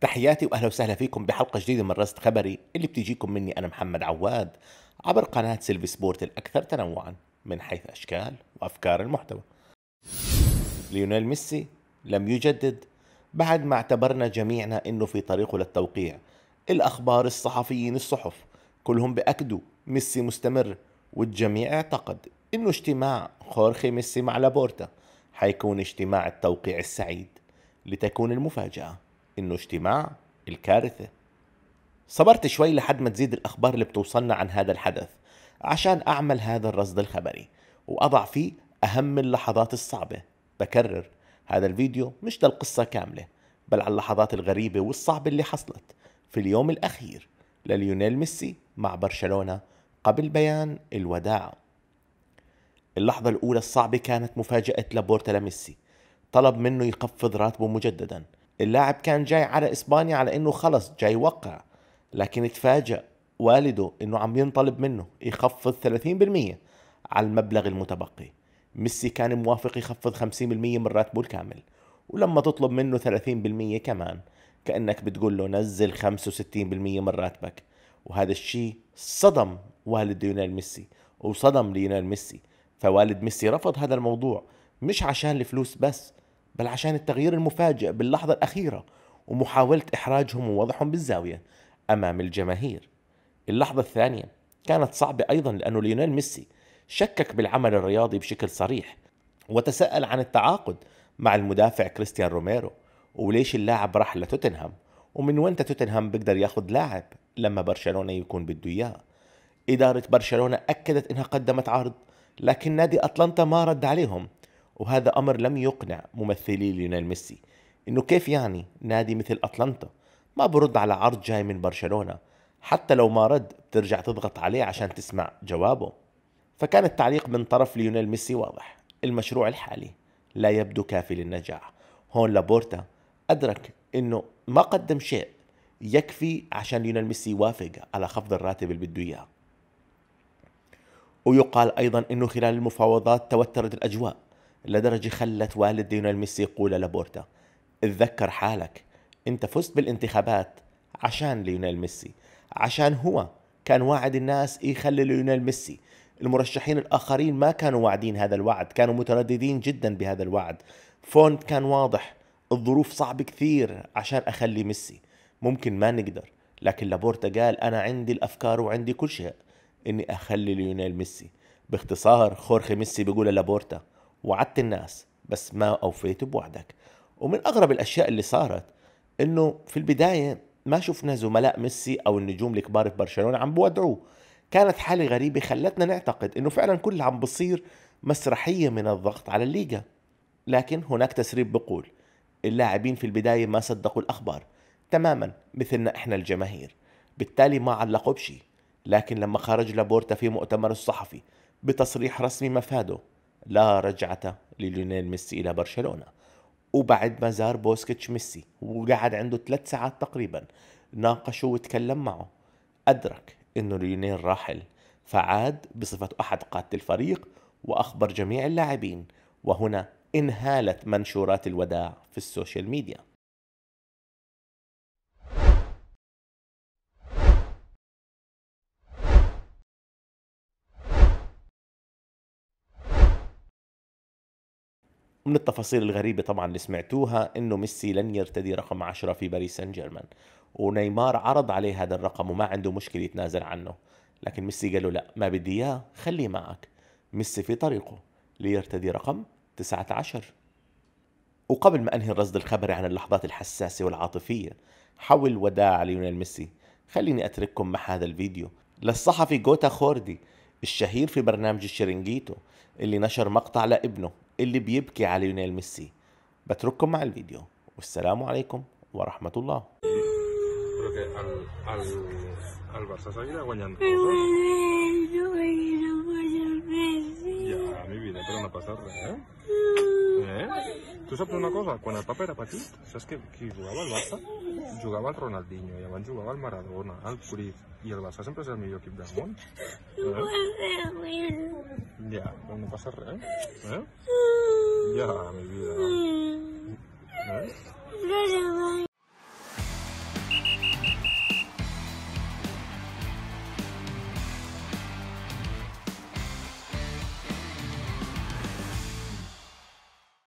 تحياتي واهلا وسهلا فيكم بحلقه جديده من رصد خبري اللي بتجيكم مني انا محمد عواد عبر قناه سيلفي سبورت الاكثر تنوعا من حيث اشكال وافكار المحتوى. ليونيل ميسي لم يجدد بعد ما اعتبرنا جميعنا انه في طريقه للتوقيع. الاخبار الصحفيين الصحف كلهم باكدوا ميسي مستمر والجميع اعتقد انه اجتماع خورخي ميسي مع لابورتا حيكون اجتماع التوقيع السعيد لتكون المفاجاه. انه اجتماع الكارثه صبرت شوي لحد ما تزيد الاخبار اللي بتوصلنا عن هذا الحدث عشان اعمل هذا الرصد الخبري واضع فيه اهم اللحظات الصعبه بكرر هذا الفيديو مش للقصه كامله بل على اللحظات الغريبه والصعبه اللي حصلت في اليوم الاخير لليونيل ميسي مع برشلونه قبل بيان الوداع اللحظة الأولى الصعبة كانت مفاجأة لابورتا لميسي طلب منه يخفض راتبه مجددا اللاعب كان جاي على اسبانيا على انه خلص جاي يوقع لكن تفاجأ والده انه عم ينطلب منه يخفض 30% على المبلغ المتبقي ميسي كان موافق يخفض 50% من راتبه الكامل ولما تطلب منه 30% كمان كأنك بتقول له نزل 65% من راتبك وهذا الشيء صدم والد ليونيل ميسي وصدم ليونيل ميسي فوالد ميسي رفض هذا الموضوع مش عشان الفلوس بس بل عشان التغيير المفاجئ باللحظة الأخيرة ومحاولة إحراجهم ووضعهم بالزاوية أمام الجماهير اللحظة الثانية كانت صعبة أيضا لأنه ليونيل ميسي شكك بالعمل الرياضي بشكل صريح وتساءل عن التعاقد مع المدافع كريستيان روميرو وليش اللاعب راح لتوتنهام ومن وين توتنهام بيقدر ياخذ لاعب لما برشلونة يكون بده إياه إدارة برشلونة أكدت إنها قدمت عرض لكن نادي أتلانتا ما رد عليهم وهذا أمر لم يقنع ممثلي ليونيل ميسي إنه كيف يعني نادي مثل أتلانتا ما برد على عرض جاي من برشلونة حتى لو ما رد بترجع تضغط عليه عشان تسمع جوابه فكان التعليق من طرف ليونيل ميسي واضح المشروع الحالي لا يبدو كافي للنجاح هون لابورتا أدرك إنه ما قدم شيء يكفي عشان ليونيل ميسي يوافق على خفض الراتب اللي بده إياه ويقال أيضا أنه خلال المفاوضات توترت الأجواء لدرجة خلت والد ليونيل ميسي يقول لابورتا اتذكر حالك انت فزت بالانتخابات عشان ليونيل ميسي عشان هو كان واعد الناس يخلي ليونيل ميسي المرشحين الآخرين ما كانوا واعدين هذا الوعد كانوا مترددين جدا بهذا الوعد فونت كان واضح الظروف صعبة كثير عشان أخلي ميسي ممكن ما نقدر لكن لابورتا قال أنا عندي الأفكار وعندي كل شيء إني أخلي ليونيل ميسي باختصار خورخي ميسي بيقول لابورتا وعدت الناس بس ما أوفيت بوعدك ومن أغرب الأشياء اللي صارت إنه في البداية ما شفنا زملاء ميسي أو النجوم الكبار في برشلونة عم بودعوه كانت حالة غريبة خلتنا نعتقد إنه فعلا كل عم بصير مسرحية من الضغط على الليغا لكن هناك تسريب بقول اللاعبين في البداية ما صدقوا الأخبار تماما مثلنا إحنا الجماهير بالتالي ما علقوا بشي لكن لما خرج لابورتا في مؤتمر الصحفي بتصريح رسمي مفاده لا رجعة لليونيل ميسي إلى برشلونة وبعد ما زار بوسكيتش ميسي وقعد عنده ثلاث ساعات تقريبا ناقشوا وتكلم معه أدرك أنه ليونيل راحل فعاد بصفة أحد قادة الفريق وأخبر جميع اللاعبين وهنا انهالت منشورات الوداع في السوشيال ميديا من التفاصيل الغريبة طبعا اللي سمعتوها انه ميسي لن يرتدي رقم 10 في باريس سان جيرمان ونيمار عرض عليه هذا الرقم وما عنده مشكلة يتنازل عنه لكن ميسي قال له لا ما بدي اياه خليه معك ميسي في طريقه ليرتدي رقم 19 وقبل ما انهي الرصد الخبري عن اللحظات الحساسة والعاطفية حول وداع ليونيل ميسي خليني اترككم مع هذا الفيديو للصحفي جوتا خوردي الشهير في برنامج الشرنجيتو اللي نشر مقطع لابنه اللي بيبكي على ليونيل ميسي بترككم مع الفيديو والسلام عليكم ورحمة الله Tu saps una cosa? Quan el papa era petit, saps que qui jugava al Barça? Jugava el Ronaldinho, i abans jugava el Maradona, el Cruyff, i el Barça sempre és el millor equip del món. Eh? Ya, no pasa ¿eh? ¿Eh? Ya, mi vida. ¿Ves? Mm. ¿Eh?